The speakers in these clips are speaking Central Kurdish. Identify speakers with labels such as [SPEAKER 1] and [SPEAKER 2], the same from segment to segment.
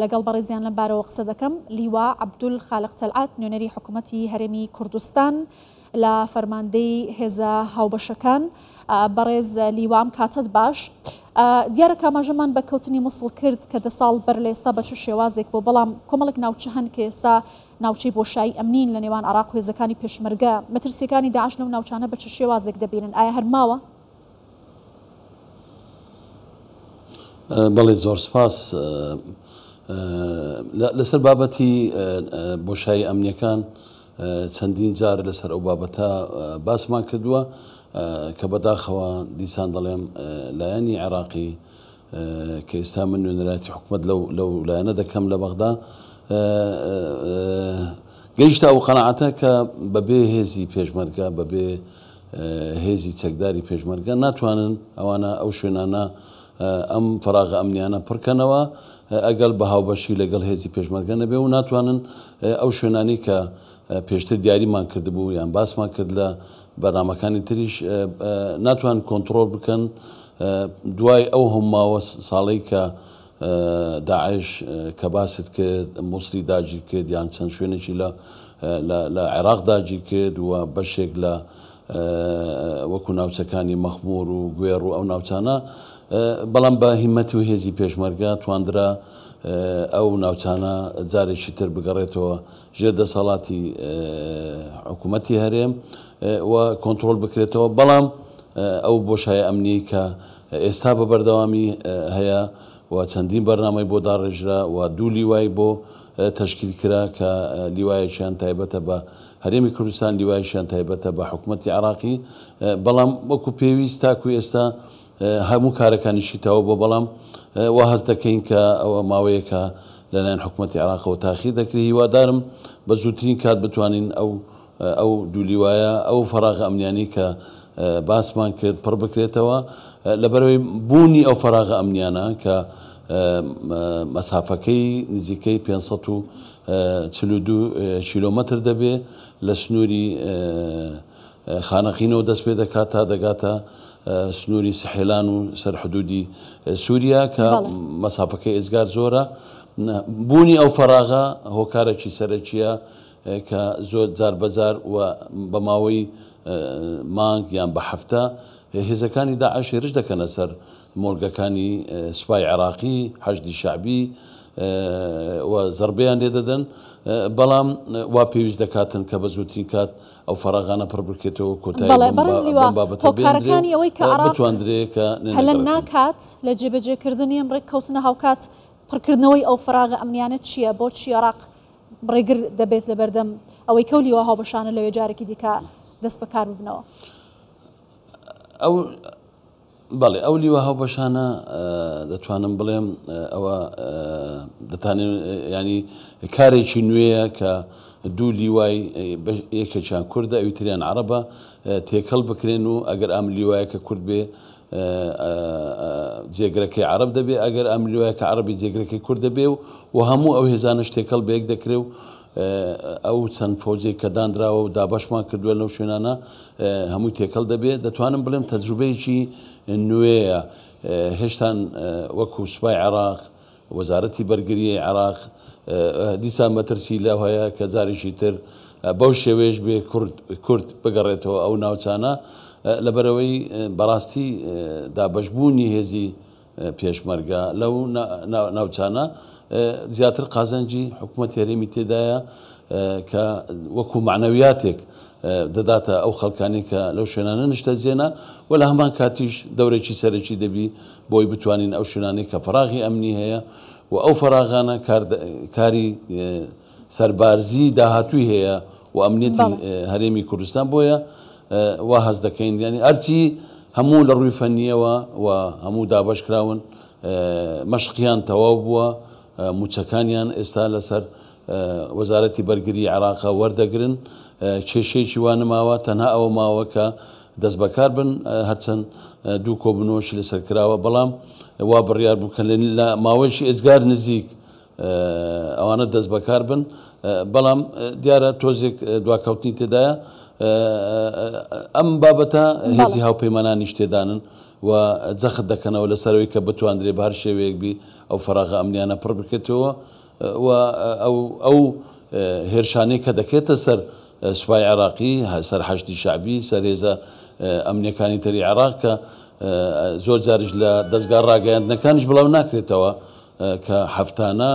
[SPEAKER 1] لەگەڵ بەڕێزیان لەم بارەوە قسە دەکەم لیوا عبدول خالق تەلعات نوێنەری حکوومەتتی هەرێمی کوردستان لە فەرماندەی هێزە هاوبەشەکان بەڕێز لیوام کاتت باش. دیارە کاماژەمان بە کەوتنی مسڵ کرد کە دە ساڵ بەر لە ئێستا بەچە شێوازێک بۆ بەڵام کۆمەڵک ناوچە هەن کە ئێستا ناوچەی بۆشایی ئەمنین لە نێوان عراق هێزەکانی پێشمەرگە مەترسیەکانی داعش لەو ناوچانە بەچە شێوازێک دەبینن ئایا هەرماوە؟
[SPEAKER 2] بەڵێ زۆر سپاس لەسەر بابەتی بۆشایی ئەمنیەکان چەندین جار لەسەر ئەو بابەتە باسمان کردووە کە بەداخەوە دیسان دەڵێم لایەنی عراقی کە ئێستا من نوێنەراتی حکومت لەو لایەنە دەکەم لە بەغدا گەیشتا و قەنەعاتە کە بەبێ هێزی پێشمەرگە بەبێ هێزی چەکداری پێشمەرگە ناتوانن ئەوانە ئەو شوێنانە ئەم فراغە ئەمنیانە پڕکەنەوە ئەگەل بە هاوبەشی لەگەڵ هێزی پێشمەرگە نەبێ و ناتوانن ئەو شوێنانی کە پێشتر دیاریمان کردبوو یان باسمان کرد لە بەنامەکانی تریش ناتوان کۆنتترۆل بکەن دوای ئەو هەماوە ساڵی کە داعش کە باست کرد مووسری داجی کرد یان چەند شوێنێکی لە لە عێراق داجی کرد وە بەشێک لە وەکو ناوچەکانی مەخمور و گوێڕ و ئەو ناوچانە بەڵام بە هیمەتی و هێزی پێشمەرگا تواندرا ئەو ناوچانە جارێکی تر بگەڕێتەوە ژێر دەسەڵاتی حکوومەتی هەرێم و کۆنتترۆل بکرێتەوە بەڵام ئەو بۆشایە ئەمنی کە ئێستا بە بەردەوامی هەیە و چەندین بەرنامەی بۆ داڕێژرا و دوو لیوای بۆ تشکیل کرا کە لیوایەکیان تایبەتە بە هەرێمی کوردستان لیوایشیان تایبەتە بە حکوومەتتی عراقی بەڵام وەکو پێویست تاکو ئێستا هەموو کارەکانیشی تاوە بۆ بەڵام وا هەز دەکەین کە ئەوە ماوەیەکە لەلایەن حکوومەتتی عراقەوە تاخی دەکری هیوادارم بە زووترین کات بتوانین ئەو ئەو دوولیواە ئەو فەراغ ئەمنیانی کە باسمان کرد پڕ بکرێتەوە لەبەرەوەی بوونی ئەو فەراغ ئەمنیانە کە مەسافەکەی نزیکەی 542 کیلومتر دەبێ لە سنووری خانەقینەوە دەست پێ دەکات تا دەگاتە سنووری سحێلان و سەر حدودی سووریا کە مەسافەکەی ئێزگار زۆرە بوونی ئەو فەراغا هۆکارێکی سەرەکیە کە زۆر جار بەجار و بە ماوەی مانگ یان بە هەفتە هێزەکانی داعش ێرش دەکەنە سەر مۆرگەکانی سوپای عراقی هەشدی شعبی زربیان لێ دەدەن بەڵام وا پێویست دەکاتن کە بە زووترین کات ئەو فەرغانە پڕ بکێتەوە کۆتایەوەی کەتوانرێکە لە
[SPEAKER 1] ناکات لە جێبەجێکردنی ئەم ڕێک کەوتنە هاوکات پڕکردنەوەی ئەو فراغە ئەمنیانە چییە بۆ چیێراق ڕێگر دەبێت لە بەردەم ئەوەی کەولیەوە هاوبشانە لەوێ جارێکی دیکە دەست بەکار ببنەوە.
[SPEAKER 2] ئەو بەڵێ ئەو لیوە هاوبەشانە دەتوانم بڵێم ئەوە دەتانێت ینی کارێکی نوێیە کە دوو لیوای یەکێکیان کووردە ئەوتریان عربە تێکەڵ بکرێن و ئەگەر ئەم لیوایەکە کورد بێ جێگرەکەی عرب دەبێ ئەگەر ئەم لیوایە کە عربی جێگرەکەی کورد دەبێ و و هەموو ئەو هێزانە شتێکەڵ بەیەک دەکرێ و ئەو چەند فۆجێک کە دانراوە و دابشمان کردووە لەو شوێنانە هەمووی تێکەڵ دەبێت دەتوانم بڵێم تەجروبەیەکی نوێیە هێشتان وەکو سوپای عراق وەزارەتی بەرگریە عراق دیسان مەترسی لەو هەیە کە جارێکی تر بەو شێوێش بێ کورد بگەڕێتەوە ئەو ناوچانە لەبەرەوەی بەڕاستی دابشبوونی هێزی پێشمەرگە لەو ناوچانە زیاتر قازەنجی حکوومەت یاریمی تێدایە کە وەکو معنەویاتێک دەداتە ئەو خەڵکانی کە لەو شوێنانە نیشتە زیێنە و لە هەمان کاتیش دەورێکی سەرەکی دەبی بۆی بتوانین ئەو شوێنانی کە فراغی ئەمنی هەیە و ئەو فراغانە کاری سەربارزی داهاتوی هەیە و ئەمنیەتی هەرێمی کوردستان بۆیە وا هەز دەکەین ینی ئەرچی هەموو لە ڕووی فەنیەوە و هەموو دابشکراون مەشقیان تەواو بووە موچەکانیان ئێستا لەسەر وەزارەتی بەرگری عراقا وەردەگرن کێشەیەکی وانماوە تەنها ئەوە ماوەکە دەست بەکار بن هەرچەند دوو کۆبنەوەشی لەسەر کراوە بەڵام وا بڕیار بکەن لە ماوەیشی ئێزگار نزیک ئەوانە دەست بەکار بن بەڵام دیارە تۆزێک دواکەوتنی تێدایە ئەم بابەتە هێزی هاوپەیمانانی شتێدانن و جەخت دەکەنەوە لەسەرەوەی کە بتواندرێ بار شێوەیەکبی ئەو فراغە ئەمنیانە پڕ بکەتەوە و ئەو هێرشانەی کە دەکێتە سەر سوپای عراقی سەر هەشتی شعبی سەرێزە ئەمنیەکانی تری عراق کە زۆر جارش لە دەستگار ڕاگەیاندنەکانش بڵاو ناکرێتەوە کە هەفتانە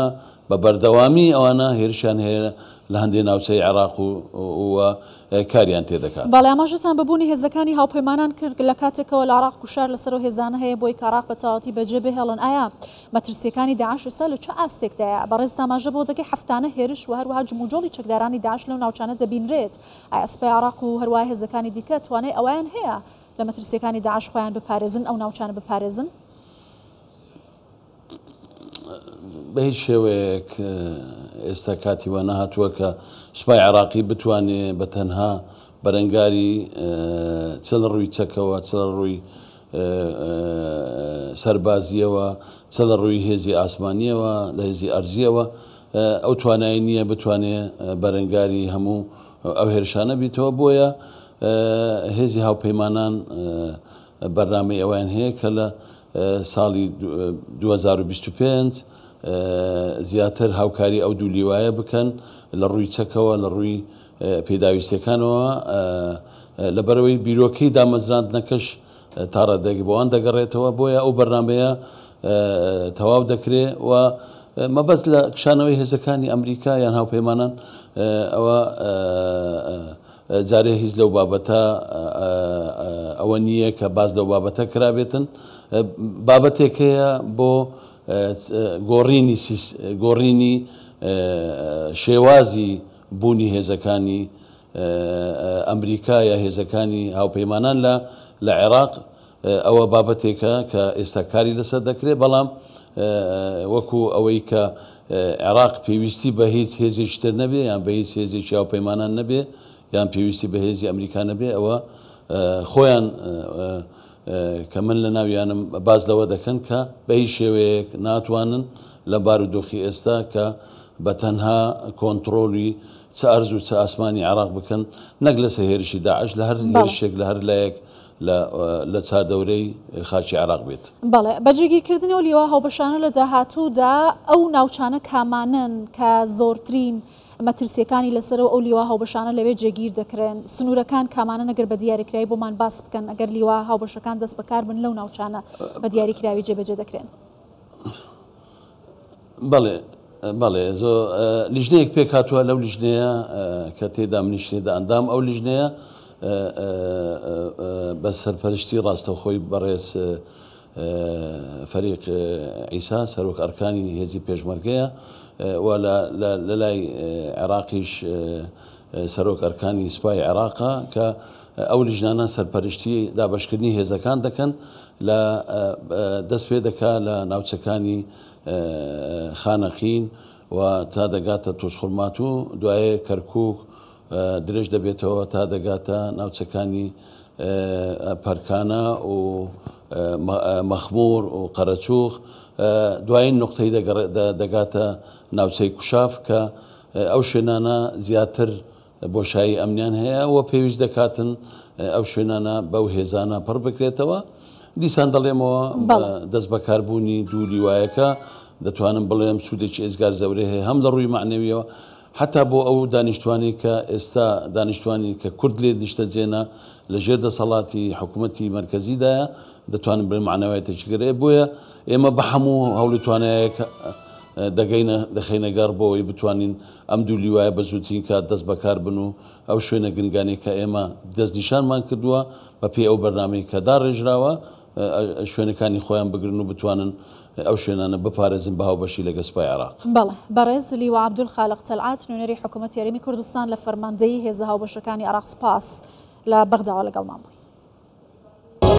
[SPEAKER 2] بە بەردەوامی ئەوانە هێرشان هەیە لە هەندێک ناوچەی عراق و کاریان تێدەکات
[SPEAKER 1] بەڵاماژتان ببوونی هێزەکانی هاوپەیمانان کرد لە کاتێکەوە لە عراق کوشار لەسەر و هێزانە هەیە بۆی کاراق بە تەواتی بەجێ بهێڵن ئایا مەترسیەکانی داعش سا لە چه ئاستێکدایە بەڕێز تاماژە بۆ دەکەی هەفتانە هێرش و هەروەها جموجۆڵی چەکدارانی داش لەو ناوچانە دەبینرێت ئاسپی عراق و هەروە هێزەکانی دیکە توانێت ئەویان هەیە لە مەترسیەکانی داعش خۆیان بپارێزن ئەو ناوچانە بپارێزن
[SPEAKER 2] بە هیچ شێوەیەک ئێستا کاتی وە نەهاتووە کە سوپای عراقی بتوانێ بە تەنها بەرەنگاری چل ڕووی چەکەوە چل ڕووی سەربازیەوە چل ڕووی هێزی ئاسمانیەوە لە هێزی ئەرزیەوە ئەو توانایی نییە بتوانێ بەرەنگاری هەموو ئەو هێرشانە بیتەوە بۆیە هێزی هاوپەیمانان بەرنامەی ئەویان هەیە کە لە ساڵی 2025 زیاتر هاوکاری ئەو دوو لیواە بکەن لە ڕووی چەکەوە لە ڕووی پێداویستەکانەوە لەبەرەوەی بیرۆکەی دامەزراند نەکەش تاڕە دەگبووان دەگەڕێتەوە بۆیە ئەو بەرنمەیە تەواو دەکرێت و مەبەست لە کشانەوەی هێزەکانی ئەمریکا یان هاوپەیمانان ئەوە جارێ هیچ لەو بابەتە ئەوە نییە کە باز لەو بابەتە کرابێتن بابەتێکەیە بۆ گۆڕینی گۆڕینی شێوازی بوونی هێزەکانی ئەمریکایە هێزەکانی هاوپەیمانان لە لە عێراق ئەوە بابەتێکە کە ئێستا کاری لەسەر دەکرێت بەڵام وەکو ئەوەی کە عێراق پێویستی بە هیچ هێزیشتر نەبێ یان بە هیچ هێزیی هاوپەیمانان نەبێ یان پێویستی بە هێزی ئەمریکا نەبێ ئەوە خۆیان کە من لە ناویانم باز لەوە دەکەن کە بەی شێوەیەک ناتوانن لە بارودۆخی ئێستا کە بە تەنها کۆنتترۆلی چ ئەرز و چە ئاسمانی عراق بکەن نەک لە سەهێرشی داعش لە هەر هێرشێک لە هەر لایەک لە چادەورەی خاچی عراق بێت
[SPEAKER 1] بەڵێ بەجێگیرکردنی و لیوە هاوبەشانە لە داهاتوودا ئەو ناوچانە کامانن کە زۆرترین مەترسیەکانی لەسەر ئەو لیوا هاوبەشانە لەوێ جێگیر دەکرێن سنوورەکان کامانە ئەگەر بە دیاریکرای بۆمان باس بکەن ئەگەر لیوا هاوبەشەکان دەست بەکار بن لەو ناوچانە بە دیاریکراوی جێبەجێ دەکرێن.
[SPEAKER 2] بەڵێ بەڵێ لیژنەیەک پێک هاتووە لەو لیژنەیە کە تێدا منیشتێدا ئەندام ئەو لیژنەیە بە سەرپەرشتی ڕاستەخۆی بەڕێز فەریق ئیسا سەرۆک ئەرکانی هێزی پێشمەرگەیە و لە لای عێراقیش سەرۆک ئەرکانی سوپای عێراقا کە ئەو لیژنانە سەرپەرشتی دابشکردنی هێزەکان دەکەن لە دەست پێ دەکا لە ناوچەکانی خانەقین و تا دەگاتە تووسخورمات و دوایە کەرکک درێژ دەبێتەوە تا دەگاتە ناوچەکانی پەرکانە و مەخمور و قەرەچوخ دوایین نقطەی دەگاتە ناوچەی کوشاف کە ئەو شوێنانە زیاتر بۆشایی ئەمنیان هەیە وە پێویست دەکاتن ئەو شوێنانە بەو هێزانە پڕ بکرێتەوە دیسان دەڵێمەوە دەست بەکاربوونی دوو لیوایەکە دەتوانم بڵێم سوودێکی ئێزگار زەورێ هەیە هەم لە ڕووی معنەویەوە حتا بۆ ئەو دانیشتوانی کە ئێستا دانیشتوانی کە کورد لێ دیشتە جێنا لەژێر دەسەڵاتی حکوومەتتی مرکزیدایە دەتوانم بێ معنەوەیتە چگرێ بۆیە ئێمە بە هەموو هەوڵتوانەیە دەگەینە دەخینەگار بۆەوەی بتوانین ئەم دوو لیواە بە زووتین کات دەست بەکار بن و ئەو شوێنە گرنگانی کە ئێمە دەستنیشانمان کردووە بە پێی ئەو بەرنامەی کەدا ڕێژراوە شوێنەکانی خۆیان بگرن و بتوانن ئەو شوێنانە بپارێزن بەهاو بەشی لە گەسپای عراق
[SPEAKER 1] بەڵێ بەڕێز لی و عبدول خاالق تەلعات نوێنەری حکوومەت یاریمی کوردستان لە فەرماندەی هێزە هاو بەشەکانی عراق سپاس لە بەغداوە لەگەڵمان بووی